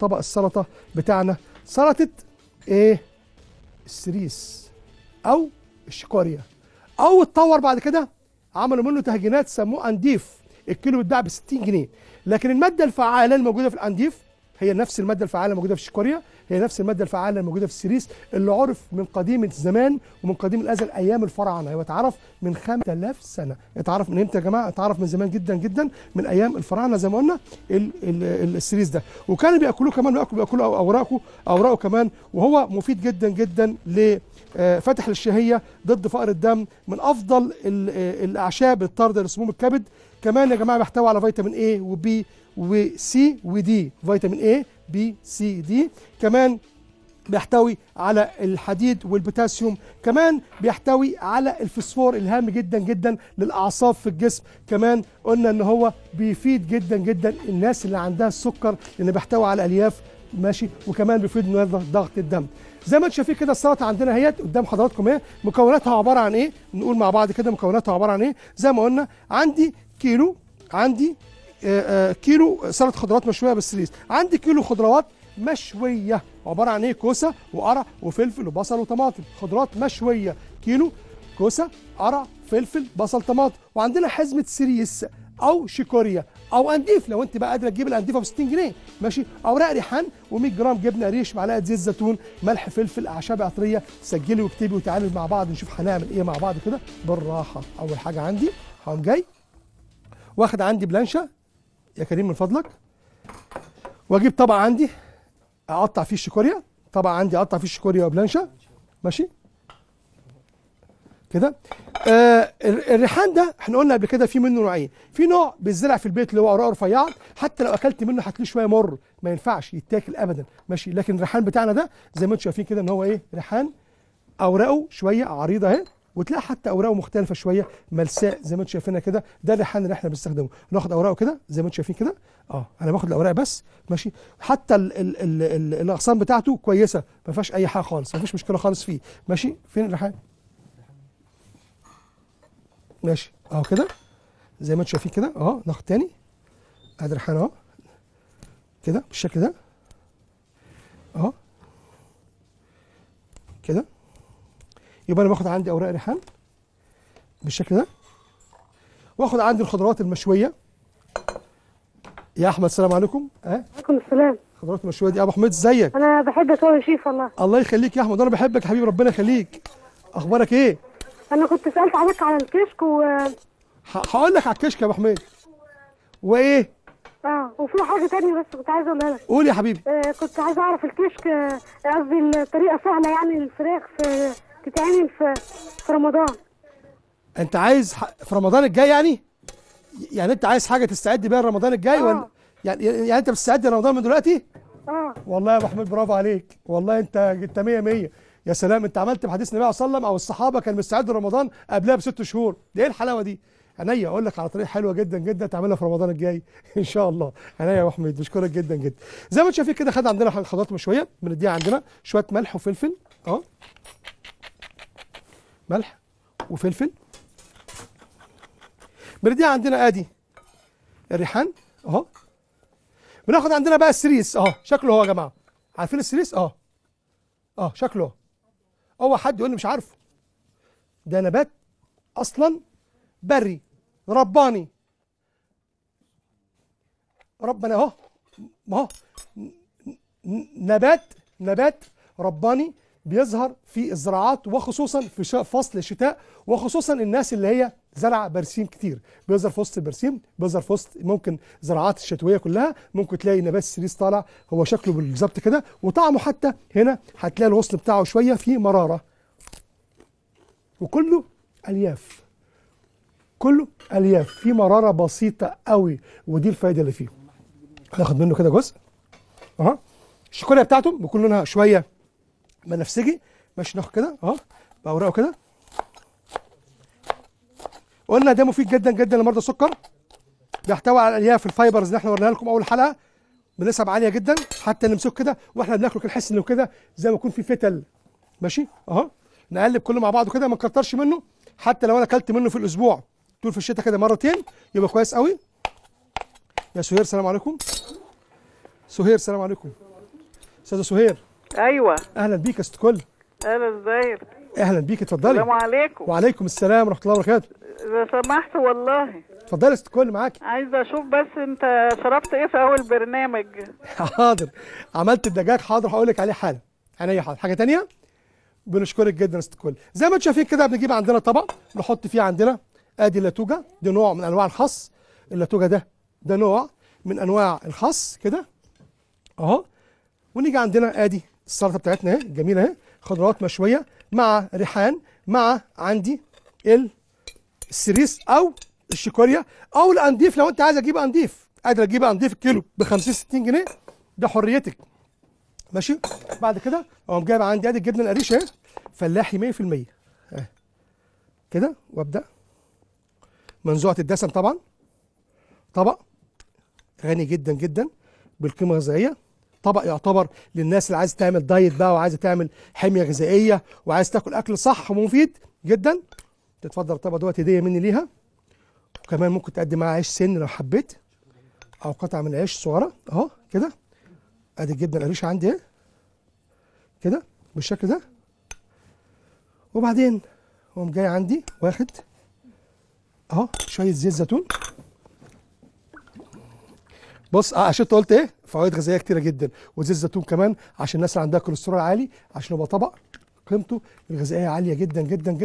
طبق السلطه بتاعنا سلطه ايه السريس او الشكوريا او اتطور بعد كده عملوا منه تهجينات سموه انديف الكيلو بيتباع ب 60 جنيه لكن الماده الفعاله الموجوده في الانديف هي نفس الماده الفعاله الموجوده في الشكوريا هي نفس الماده الفعاله الموجوده في السيريس اللي عرف من قديم الزمان ومن قديم الازل ايام الفراعنه هو اتعرف من 5000 سنه اتعرف من امتى يا جماعه اتعرف من زمان جدا جدا من ايام الفراعنه زي ما قلنا الـ الـ السيريس ده وكانوا بياكلوه كمان بياكلوا اوراقه اوراقه كمان وهو مفيد جدا جدا ل آه، فتح للشهيه ضد فقر الدم من افضل آه، الاعشاب الطارده لسموم الكبد كمان يا جماعه بيحتوي على فيتامين A وبي وسي ودي فيتامين A بي سي دي كمان بيحتوي على الحديد والبوتاسيوم كمان بيحتوي على الفسفور الهام جدا جدا للاعصاب في الجسم كمان قلنا ان هو بيفيد جدا جدا الناس اللي عندها السكر لان بيحتوي على الياف ماشي وكمان بيفيد من ضغط الدم زي ما انتم شايفين كده السلطه عندنا اهيت قدام حضراتكم اهي مكوناتها عباره عن ايه نقول مع بعض كده مكوناتها عباره عن ايه زي ما قلنا عندي كيلو عندي آه، آه، كيلو سلطه خضروات مشويه بالسليس عندي كيلو خضروات مشويه عباره عن ايه كوسه وقرع وفلفل وبصل وطماطم خضروات مشويه كيلو كوسه قرع فلفل بصل طماطم وعندنا حزمه سيريس او شيكوريا او انديف لو انت بقى قادره تجيب الانديفه ب 60 جنيه ماشي اوراق ريحان و100 جرام جبنه ريش معلقه زيت زيتون ملح فلفل اعشاب عطريه سجلي واكتبي وتعالي مع بعض نشوف هنعمل ايه مع بعض كده بالراحه اول حاجه عندي هقوم جاي واخد عندي بلانشا يا كريم من فضلك واجيب طبق عندي اقطع فيه الشيكوريا طبع عندي اقطع فيه الشيكوريا وبلانشا ماشي كده آه الريحان ده احنا قلنا قبل كده في منه نوعين في نوع بيتزرع في البيت اللي هو اوراقه رفيعه حتى لو اكلت منه هتلاقيه شويه مر ما ينفعش يتاكل ابدا ماشي لكن الريحان بتاعنا ده زي ما انتم شايفين كده ان هو ايه ريحان اوراقه شويه عريضه اهي وتلاقي حتى اوراقه مختلفه شويه ملساء زي ما انتم شايفينها كده ده الريحان اللي احنا بنستخدمه ناخد اوراقه كده زي ما انتم شايفين كده اه انا باخد الاوراق بس ماشي حتى الـ الـ الـ الـ الاغصان بتاعته كويسه ما فيهاش اي حاجه خالص ما فيش مشكله خالص فيه ماشي فين الريحان ماشي اهو كده زي ما انتم شايفين كده اه ناخد تاني ادي الريحان اهو كده بالشكل ده يبقى انا باخد عندي اوراق ريحان بالشكل ده واخد عندي الخضروات المشويه يا احمد السلام عليكم اه وعليكم السلام خضروات المشويه دي يا ابو حميد ازيك انا بحبك اسوي يا شيف والله الله يخليك يا احمد انا بحبك يا حبيبي ربنا يخليك اخبارك ايه انا كنت سالت عليك على الكشك و هقول لك على الكشك يا ابو حميد وايه اه وفي حاجه تانية بس كنت عايزه اقولها لك قول يا حبيبي آه كنت عايزه اعرف الكشك آه، قصدي آه الطريقه سهله يعني للفراخ في تتعمل في في رمضان انت عايز ح... في رمضان الجاي يعني يعني انت عايز حاجه تستعد بيها رمضان الجاي آه. ولا يعني يعني انت بتستعد لرمضان من دلوقتي اه والله يا ابو حميد برافو عليك والله انت انت 100 100 يا سلام انت عملت بحديث النبي صلى الله عليه وسلم او الصحابه كان مستعد لرمضان قبلها بست شهور دي ايه الحلاوه دي عينيا اقول لك على طريقه حلوه جدا جدا تعملها في رمضان الجاي ان شاء الله عينيا يا ابو حميد بشكرك جدا جدا زي ما انت شايفين كده خد عندنا خضرات شويه بنديها عندنا شويه ملح وفلفل اه ملح وفلفل بنديها عندنا ادي الريحان اهو بناخد عندنا بقى السريس اهو شكله اهو يا جماعه عارفين السريس اهو اه شكله هو حد يقول لي مش عارفه ده نبات اصلا بري رباني ربنا اهو اهو نبات نبات رباني بيظهر في الزراعات وخصوصا في فصل الشتاء وخصوصا الناس اللي هي زرع برسيم كتير بيظهر في وسط البرسيم بيظهر في وسط ممكن زراعات الشتويه كلها ممكن تلاقي نبات السريس طالع هو شكله بالظبط كده وطعمه حتى هنا هتلاقي الغصن بتاعه شويه فيه مراره وكله الياف كله الياف فيه مراره بسيطه قوي ودي الفايده اللي فيه ناخد منه كده جزء اهو الشوكولاته بتاعته بيكون لونها شويه بنفسجي ماشي ناخد كده اهو باوراقه كده قلنا ده مفيد جدا جدا لمرضى السكر بيحتوي على الالياف الفايبرز اللي احنا وريناها لكم اول حلقه بنسب عاليه جدا حتى نمسك كده واحنا بناكله نحس انه كده زي ما يكون في فتل ماشي اهو نقلب كله مع بعضه كده ما نكترش منه حتى لو انا اكلت منه في الاسبوع طول في الشتاء كده مرتين يبقى كويس قوي يا سهير سلام عليكم سهير سلام عليكم استاذ سهير ايوه اهلا بيك يا ست كل اهلا ازيك اهلا بيك اتفضلي السلام عليكم وعليكم السلام ورحمه الله وبركاته لو سمحت والله اتفضلي يا ست كل معاكي عايزه اشوف بس انت شربت ايه في اول برنامج حاضر عملت الدجاج حاضر هقول لك عليه حالا عينيا حاضر حاجه ثانيه بنشكرك جدا يا ست كل زي ما انتم شايفين كده بنجيب عندنا طبق نحط فيه عندنا ادي اللاتوجه دي نوع من انواع الخص اللاتوجه ده ده نوع من انواع الخص كده اهو ونيجي عندنا ادي السلطه بتاعتنا اهي جميله اهي خضروات مشويه مع ريحان مع عندي السريس او الشيكوريا او الانديف لو انت عايز اجيب انديف قادر اجيب انديف الكيلو ب 50 60 جنيه ده حريتك ماشي بعد كده اقوم جايب عندي ادي الجبنه القريش اهي فلاحي 100% اهي كده وابدا منزوعه الدسم طبعا طبق غني جدا جدا بالقيمه الغذائيه طبق يعتبر للناس اللي عايزه تعمل دايت بقى وعايزه تعمل حميه غذائيه وعايز تاكل اكل صح ومفيد جدا تتفضل الطبق دوت هديه مني ليها وكمان ممكن تقدم معاها عيش سن لو حبيت او قطعه من العيش صغيره اهو كده ادي الجبنه القريش عندي كده بالشكل ده وبعدين قوم جاي عندي واخد اهو شويه زيت زيتون بص اه عشان انت قلت ايه فوائد غذائيه كتيره جدا وزيت الزيتون كمان عشان الناس اللي عندها كوليسترول عالي عشان يبقى طبق قيمته الغذائيه عاليه جدا جدا جدا